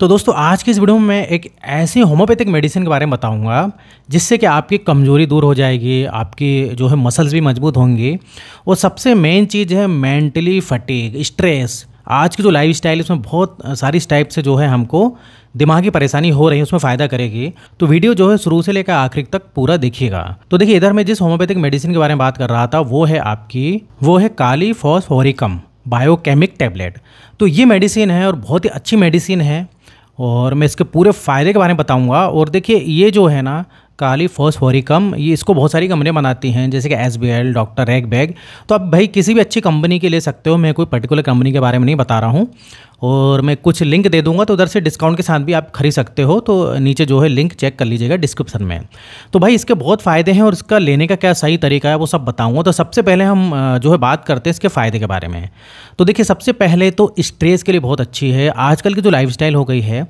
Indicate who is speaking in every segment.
Speaker 1: तो दोस्तों आज के इस वीडियो में मैं एक ऐसे होम्योपैथिक मेडिसिन के बारे में बताऊंगा जिससे कि आपकी कमज़ोरी दूर हो जाएगी आपकी जो है मसल्स भी मजबूत होंगी और सबसे मेन चीज़ है मेंटली फटीग स्ट्रेस आज की जो लाइफ स्टाइल उसमें बहुत सारी टाइप से जो है हमको दिमागी परेशानी हो रही है उसमें फ़ायदा करेगी तो वीडियो जो है शुरू से लेकर आखिर तक पूरा देखिएगा तो देखिए इधर मैं जिस होम्योपैथिक मेडिसिन के बारे में बात कर रहा था वो है आपकी वो है काली फॉसफोरिकम बायोकेमिक टैबलेट तो ये मेडिसिन है और बहुत ही अच्छी मेडिसिन है और मैं इसके पूरे फ़ायदे के बारे में बताऊँगा और देखिए ये जो है ना काली फर्स्ट कम ये इसको बहुत सारी कंपनियाँ बनाती हैं जैसे कि S B L doctor egg bag तो आप भाई किसी भी अच्छी कंपनी के ले सकते हो मैं कोई पर्टिकुलर कंपनी के बारे में नहीं बता रहा हूँ और मैं कुछ लिंक दे दूंगा तो उधर से डिस्काउंट के साथ भी आप खरीद सकते हो तो नीचे जो है लिंक चेक कर लीजिएगा डिस्क्रिप्शन में तो भाई इसके बहुत फ़ायदे हैं और इसका लेने का क्या सही तरीका है वो सब बताऊँगा तो सबसे पहले हम जो है बात करते हैं इसके फ़ायदे के बारे में तो देखिए सबसे पहले तो स्ट्रेस के लिए बहुत अच्छी है आजकल की जो लाइफ हो गई है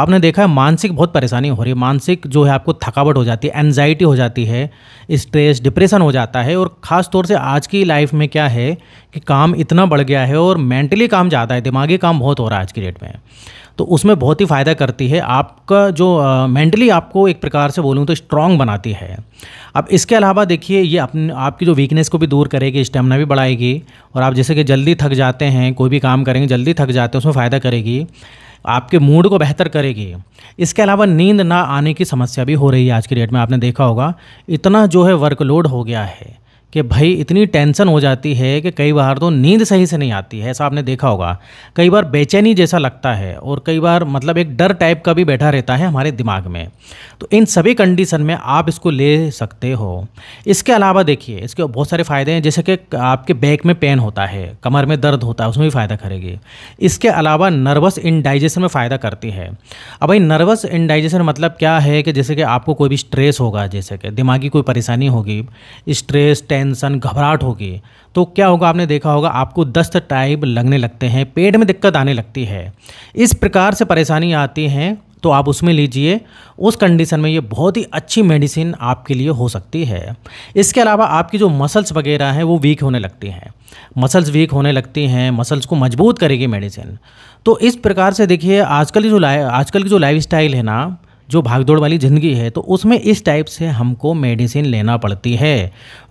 Speaker 1: आपने देखा है मानसिक बहुत परेशानी हो रही है मानसिक जो है आपको थकावट हो जाती है एनजाइटी हो जाती है स्ट्रेस डिप्रेशन हो जाता है और ख़ास तौर से आज की लाइफ में क्या है कि काम इतना बढ़ गया है और मेंटली काम ज़्यादा है दिमागी काम बहुत हो रहा है आज की डेट में तो उसमें बहुत ही फ़ायदा करती है आपका जो मेंटली आपको एक प्रकार से बोलूँ तो स्ट्रांग बनाती है अब इसके अलावा देखिए ये अपने आपकी जो वीकनेस को भी दूर करेगी स्टेमिना भी बढ़ाएगी और आप जैसे कि जल्दी थक जाते हैं कोई भी काम करेंगे जल्दी थक जाते हैं उसमें फ़ायदा करेगी आपके मूड को बेहतर करेगी इसके अलावा नींद ना आने की समस्या भी हो रही है आज की डेट में आपने देखा होगा इतना जो है वर्कलोड हो गया है कि भाई इतनी टेंशन हो जाती है कि कई बार तो नींद सही से नहीं आती है ऐसा आपने देखा होगा कई बार बेचैनी जैसा लगता है और कई बार मतलब एक डर टाइप का भी बैठा रहता है हमारे दिमाग में तो इन सभी कंडीशन में आप इसको ले सकते हो इसके अलावा देखिए इसके बहुत सारे फ़ायदे हैं जैसे कि आपके बैक में पेन होता है कमर में दर्द होता है उसमें भी फ़ायदा करेगी इसके अलावा नर्वस इंडाइजेशन में फ़ायदा करती है अब भाई नर्वस इंडाइजेशन मतलब क्या है कि जैसे कि आपको कोई भी स्ट्रेस होगा जैसे कि दिमागी कोई परेशानी होगी स्ट्रेस टेंशन घबराहट होगी तो क्या होगा आपने देखा होगा आपको दस्त टाइप लगने लगते हैं पेट में दिक्कत आने लगती है इस प्रकार से परेशानी आती हैं तो आप उसमें लीजिए उस कंडीशन में ये बहुत ही अच्छी मेडिसिन आपके लिए हो सकती है इसके अलावा आपकी जो मसल्स वगैरह हैं वो वीक होने लगती हैं मसल्स वीक होने लगती हैं मसल्स को मजबूत करेगी मेडिसिन तो इस प्रकार से देखिए आजकल की जो लाइफ आजकल की जो लाइफ स्टाइल है ना जो भागदौड़ वाली ज़िंदगी है तो उसमें इस टाइप से हमको मेडिसिन लेना पड़ती है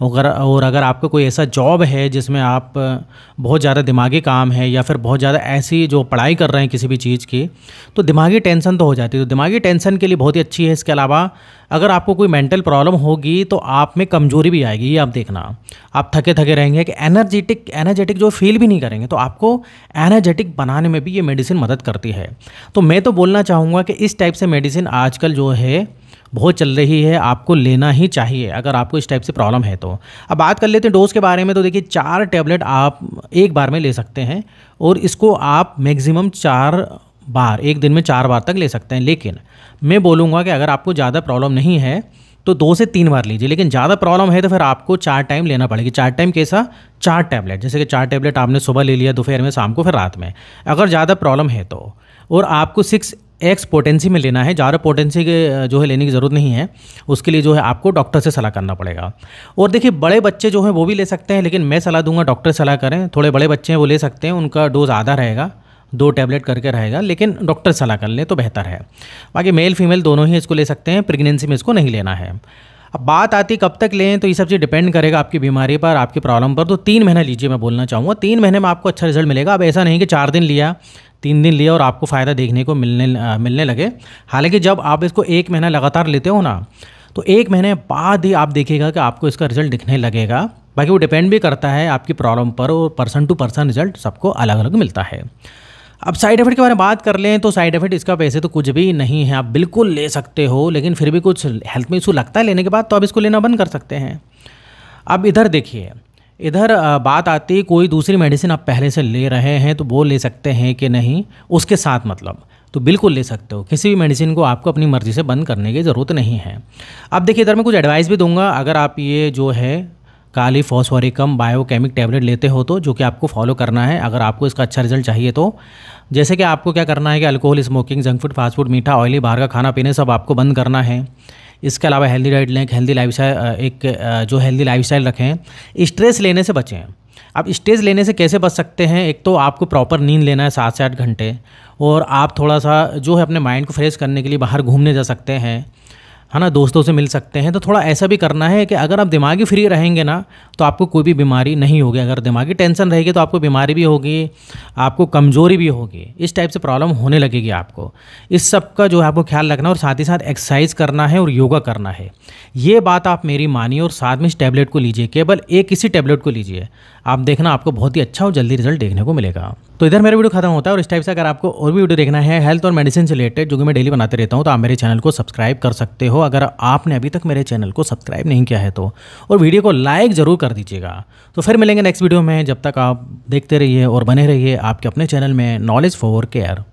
Speaker 1: अगर और अगर आपका कोई ऐसा जॉब है जिसमें आप बहुत ज़्यादा दिमागी काम है या फिर बहुत ज़्यादा ऐसी जो पढ़ाई कर रहे हैं किसी भी चीज़ की तो दिमागी टेंशन तो हो जाती है तो दिमागी टेंशन के लिए बहुत ही अच्छी है इसके अलावा अगर आपको कोई मेंटल प्रॉब्लम होगी तो आप में कमजोरी भी आएगी ये आप देखना आप थके थके रहेंगे कि एनर्जेटिक एनर्जेटिक जो फील भी नहीं करेंगे तो आपको एनर्जेटिक बनाने में भी ये मेडिसिन मदद करती है तो मैं तो बोलना चाहूँगा कि इस टाइप से मेडिसिन आज आजकल जो है बहुत चल रही है आपको लेना ही चाहिए अगर आपको इस टाइप से प्रॉब्लम है तो अब बात कर लेते हैं डोज के बारे में तो देखिए चार टैबलेट आप एक बार में ले सकते हैं और इसको आप मैक्सिमम चार बार एक दिन में चार बार तक ले सकते हैं लेकिन मैं बोलूँगा कि अगर आपको ज़्यादा प्रॉब्लम नहीं है तो दो से तीन बार लीजिए लेकिन ज़्यादा प्रॉब्लम है तो फिर आपको चार टाइम लेना पड़ेगी चार टाइम कैसा चार टैबलेट जैसे कि चार टैबलेट आपने सुबह ले लिया दोपहर में शाम को फिर रात में अगर ज़्यादा प्रॉब्लम है तो और आपको सिक्स एक्स पोटेंसी में लेना है ज़्यादा पोटेंसी के जो है लेने की ज़रूरत नहीं है उसके लिए जो है आपको डॉक्टर से सलाह करना पड़ेगा और देखिए बड़े बच्चे जो हैं वो भी ले सकते हैं लेकिन मैं सलाह दूंगा डॉक्टर सलाह करें थोड़े बड़े बच्चे हैं वो ले सकते हैं उनका डोज आधा रहेगा दो टैबलेट करके रहेगा लेकिन डॉक्टर सलाह कर लें तो बेहतर है बाकी मेल फीमेल दोनों ही इसको ले सकते हैं प्रेगनेंसी में इसको नहीं लेना है अब बात आती कब तक लें तो ये सब चीज़ डिपेंड करेगा आपकी बीमारी पर आपकी प्रॉब्लम पर तो तीन महीना लीजिए मैं बोलना चाहूँगा तीन महीने में आपको अच्छा रिजल्ट मिलेगा अब ऐसा नहीं कि चार दिन लिया तीन दिन लिया और आपको फ़ायदा देखने को मिलने आ, मिलने लगे हालांकि जब आप इसको एक महीना लगातार लेते हो ना तो एक महीने बाद ही आप देखिएगा कि आपको इसका रिजल्ट दिखने लगेगा बाकी वो डिपेंड भी करता है आपकी प्रॉब्लम पर और पर्सन टू पर्सन रिजल्ट सबको अलग अलग मिलता है अब साइड इफेक्ट के बारे में बात कर लें तो साइड इफेक्ट इसका पैसे तो कुछ भी नहीं है आप बिल्कुल ले सकते हो लेकिन फिर भी कुछ हेल्थ में इशू लगता है लेने के बाद तो आप इसको लेना बंद कर सकते हैं अब इधर देखिए इधर बात आती कोई दूसरी मेडिसिन आप पहले से ले रहे हैं तो वो ले सकते हैं कि नहीं उसके साथ मतलब तो बिल्कुल ले सकते हो किसी भी मेडिसिन को आपको अपनी मर्ज़ी से बंद करने की ज़रूरत नहीं है अब देखिए इधर मैं कुछ एडवाइस भी दूंगा अगर आप ये जो है काली फॉस्फोरिकम बायोकेमिक टैबलेट लेते हो तो जो कि आपको फॉलो करना है अगर आपको इसका अच्छा रिजल्ट चाहिए तो जैसे कि आपको क्या करना है कि alcohol smoking junk food fast food मीठा ऑयली बाहर का खाना पीने सब आपको बंद करना है इसके अलावा हेल्दी डाइट लें हेल्दी लाइफ एक जो हेल्दी लाइफ रखें स्ट्रेस लेने से बचें आप स्ट्रेस लेने से कैसे बच सकते हैं एक तो आपको प्रॉपर नींद लेना है सात से आठ घंटे और आप थोड़ा सा जो है अपने माइंड को फ्रेश करने के लिए बाहर घूमने जा सकते हैं है ना दोस्तों से मिल सकते हैं तो थोड़ा ऐसा भी करना है कि अगर आप दिमागी फ्री रहेंगे ना तो आपको कोई भी बीमारी नहीं होगी अगर दिमागी टेंशन रहेगी तो आपको बीमारी भी होगी आपको कमज़ोरी भी होगी इस टाइप से प्रॉब्लम होने लगेगी आपको इस सब का जो है आपको ख्याल रखना और साथ ही साथ एक्सरसाइज करना है और योगा करना है ये बात आप मेरी मानिए और साथ में इस टैबलेट को लीजिए केवल एक इसी टैबलेट को लीजिए आप देखना आपको बहुत ही अच्छा और जल्दी रिजल्ट देखने को मिलेगा तो इधर मेरा वीडियो खत्म होता है और इस टाइप से अगर आपको और भी वीडियो देखना है हेल्थ और मेडिसिन से रिलेटेड जो कि मैं डेली बनाते रहता हूँ तो आप मेरे चैनल को सब्सक्राइब कर सकते हो अगर आपने अभी तक मेरे चैनल को सब्सक्राइब नहीं किया है तो और वीडियो को लाइक ज़रूर कर दीजिएगा तो फिर मिलेंगे नेक्स्ट वीडियो में जब तक आप देखते रहिए और बने रहिए आपके अपने चैनल में नॉलेज फॉर केयर